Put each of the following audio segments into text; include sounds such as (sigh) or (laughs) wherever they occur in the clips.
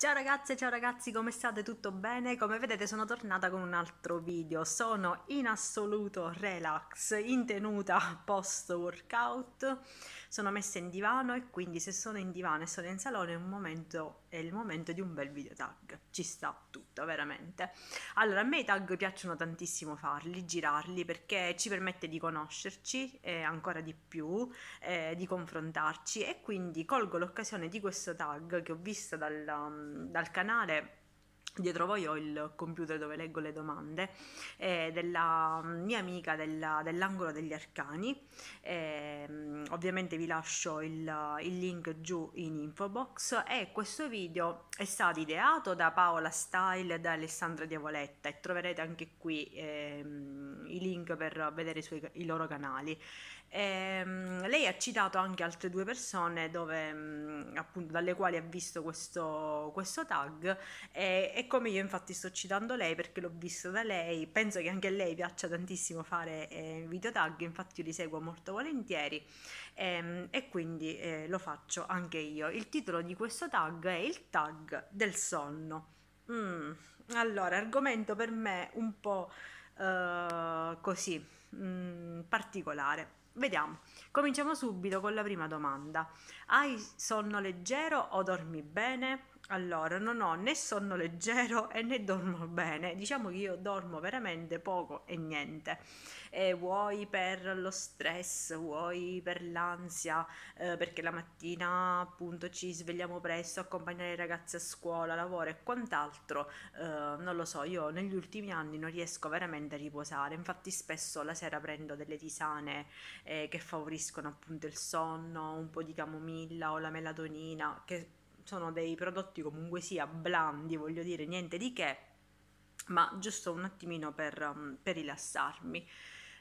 Ciao ragazze, ciao ragazzi, come state? Tutto bene? Come vedete sono tornata con un altro video, sono in assoluto relax, in tenuta post workout, sono messa in divano e quindi se sono in divano e sono in salone è, un momento, è il momento di un bel video tag, ci sta tutto veramente. Allora a me i tag piacciono tantissimo farli, girarli perché ci permette di conoscerci eh, ancora di più, eh, di confrontarci e quindi colgo l'occasione di questo tag che ho visto dal um, Ehm, dal canale dietro voi ho il computer dove leggo le domande eh, della mm, mia amica della, dell'angolo degli arcani eh, ovviamente vi lascio il, il, link giù in info box e questo video è stato ideato da Paola Style e da Alessandra Diavoletta e troverete anche qui eh, i link per vedere i, suoi, i loro canali Ehm, lei ha citato anche altre due persone dove, mh, mm, appunto, dalle quali ha visto questo, questo tag e, e, come io infatti sto citando lei perché l'ho visto da lei, penso che anche a lei piaccia tantissimo fare eh, video tag, infatti io li seguo molto volentieri ehm, e quindi eh, lo faccio anche io. Il titolo di questo tag è il tag del sonno. Mm, allora, argomento per me un po' eh, così, mm, particolare. Vediamo. Cominciamo subito con la prima domanda. Hai sonno leggero o dormi bene? Allora, non ho né sonno leggero (laughs) e né dormo bene. Diciamo che io dormo veramente poco e niente. E vuoi per lo stress, vuoi per l'ansia, eh, perché la mattina appunto ci svegliamo presto, accompagnare i ragazzi a scuola, lavoro e quant'altro. Eh, non lo so, io negli ultimi anni non riesco veramente a riposare. Infatti spesso la sera prendo delle tisane eh, che favoriscono appunto il sonno, un po' di camomilla o la melatonina che sono dei prodotti comunque sia blandi, voglio dire niente di che, ma giusto un attimino per, um, per rilassarmi.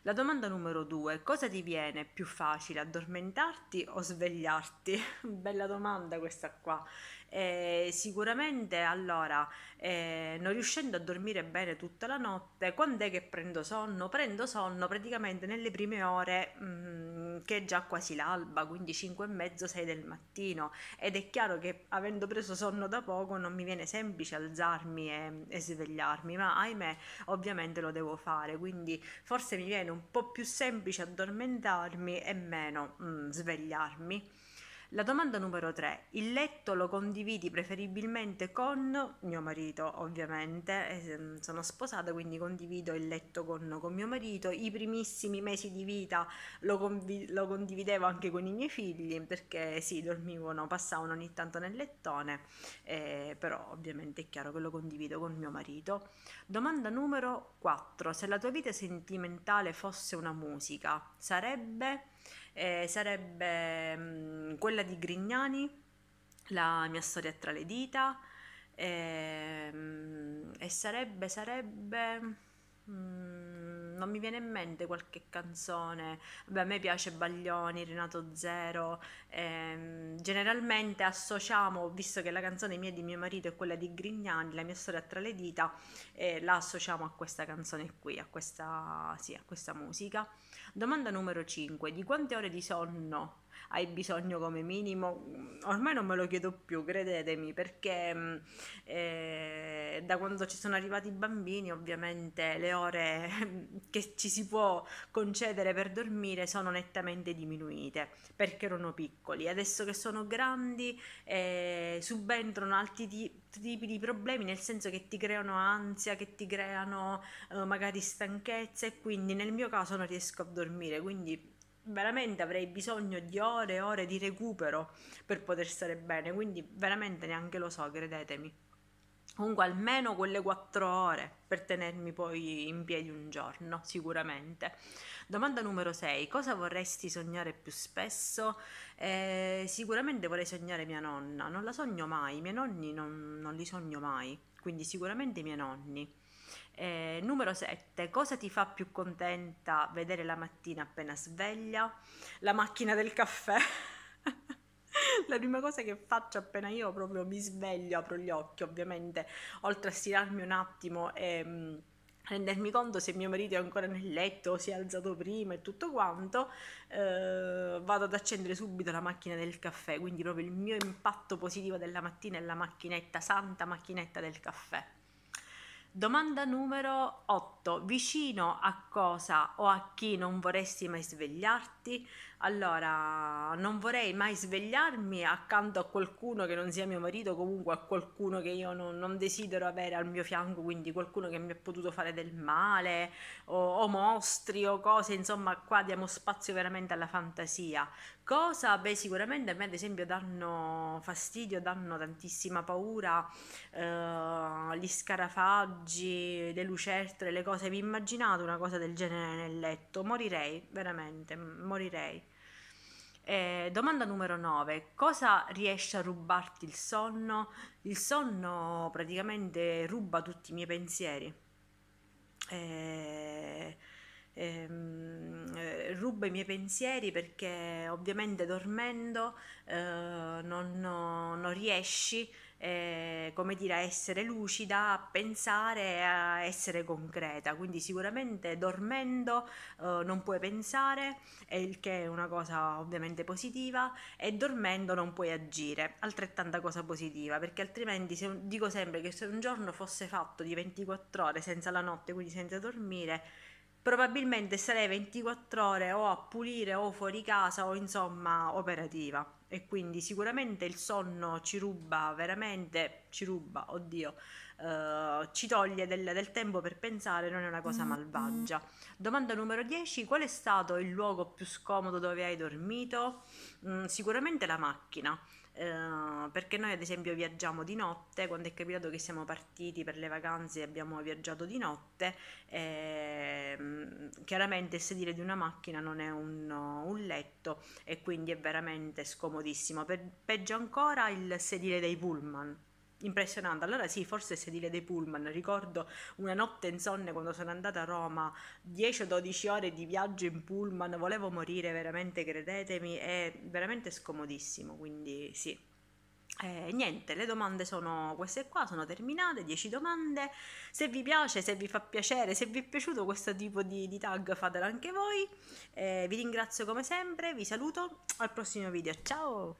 La domanda numero due, cosa ti viene più facile addormentarti o svegliarti? (laughs) Bella domanda questa qua. Eh, sicuramente allora, eh, non riuscendo a dormire bene tutta la notte, quando è che prendo sonno? Prendo sonno praticamente nelle prime ore mh, mm, che è già quasi l'alba, quindi 5 e mezzo, 6 del mattino ed è chiaro che avendo preso sonno da poco non mi viene semplice alzarmi e, e svegliarmi, ma ahimè ovviamente lo devo fare, quindi forse mi viene un po' più semplice addormentarmi e meno mh, mm, svegliarmi. La domanda numero 3. Il letto lo condividi preferibilmente con mio marito, ovviamente. Ehm, sono sposata, quindi condivido il letto con, con mio marito. I primissimi mesi di vita lo, convi- lo, condividevo anche con i miei figli perché sì, dormivano, passavano ogni tanto nel lettone, eh, però ovviamente è chiaro che lo condivido con mio marito. Domanda numero 4. Se la tua vita sentimentale fosse una musica, sarebbe eh, sarebbe mh, mm, quella di Grignani, la mia storia tra le dita, e, ehm, mh, e sarebbe, sarebbe... Mh, mm, non mi viene in mente qualche canzone. Beh, a me piace Baglioni, Renato Zero. Ehm, generalmente associamo, visto che la canzone mia di mio marito è quella di Grignani, la mia storia tra le dita, eh, la associamo a questa canzone qui, a questa, sì, a questa musica. Domanda numero 5. Di quante ore di sonno hai bisogno come minimo, ormai non me lo chiedo più, credetemi, perché mm, eh, da quando ci sono arrivati i bambini ovviamente le ore mm, che ci si può concedere per dormire sono nettamente diminuite, perché erano piccoli, adesso che sono grandi eh, subentrano altri tipi tipi di problemi, nel senso che ti creano ansia, che ti creano eh, magari stanchezza e quindi nel mio caso non riesco a dormire, quindi veramente avrei bisogno di ore e ore di recupero per poter stare bene, quindi veramente neanche lo so, credetemi. Comunque almeno quelle quattro ore per tenermi poi in piedi un giorno, sicuramente. Domanda numero 6. Cosa vorresti sognare più spesso? Eh, sicuramente vorrei sognare mia nonna. Non la sogno mai, i miei nonni non, non li sogno mai, quindi sicuramente i miei nonni eh, numero 7. Cosa ti fa più contenta vedere la mattina appena sveglia? La macchina del caffè. (laughs) la prima cosa che faccio appena io proprio mi sveglio, apro gli occhi ovviamente, oltre a stirarmi un attimo e mm, rendermi conto se mio marito è ancora nel letto o si è alzato prima e tutto quanto, eh, vado ad accendere subito la macchina del caffè, quindi proprio il mio impatto positivo della mattina è la macchinetta, santa macchinetta del caffè. Domanda numero 8. Vicino a cosa o a chi non vorresti mai svegliarti? Allora, non vorrei mai svegliarmi accanto a qualcuno che non sia mio marito, comunque a qualcuno che io non, non desidero avere al mio fianco, quindi qualcuno che mi ha potuto fare del male, o, o mostri o cose, insomma, qua diamo spazio veramente alla fantasia. Cosa? Beh, sicuramente a me ad esempio danno fastidio, danno tantissima paura eh, gli scarafaggi, le lucertole, le cose. Vi immaginate una cosa del genere nel letto? Morirei, veramente, morirei. Eh, domanda numero 9. Cosa riesce a rubarti il sonno? Il sonno praticamente ruba tutti i miei pensieri. Eh, ruba i miei pensieri perché ovviamente dormendo eh, non, non, riesci eh, come dire, a essere lucida, a pensare, a essere concreta. Quindi sicuramente dormendo eh, non puoi pensare, il che è una cosa ovviamente positiva, e dormendo non puoi agire, altrettanta cosa positiva, perché altrimenti se, dico sempre che se un giorno fosse fatto di 24 ore senza la notte, quindi senza dormire, probabilmente sarei 24 ore o a pulire o fuori casa o insomma operativa e quindi sicuramente il sonno ci ruba veramente, ci ruba, oddio, eh, ci toglie del, del, tempo per pensare, non è una cosa malvagia. Domanda numero 10, qual è stato il luogo più scomodo dove hai dormito? Mm, sicuramente la macchina. Ehm, perché noi ad esempio viaggiamo di notte, quando è capitato che siamo partiti per le vacanze abbiamo viaggiato di notte, e, ehm, chiaramente il sedile di una macchina non è un, un letto e quindi è veramente scomodissimo, Pe- peggio ancora il sedile dei pullman Impressionante, allora sì, forse il sedile dei pullman, ricordo una notte insonne quando sono andata a Roma, 10 o 12 ore di viaggio in pullman, volevo morire veramente, credetemi, è veramente scomodissimo, quindi sì. Eh, niente, le domande sono queste qua, sono terminate, 10 domande, se vi piace, se vi fa piacere, se vi è piaciuto questo tipo di, di tag fatelo anche voi, eh, vi ringrazio come sempre, vi saluto, al prossimo video, ciao!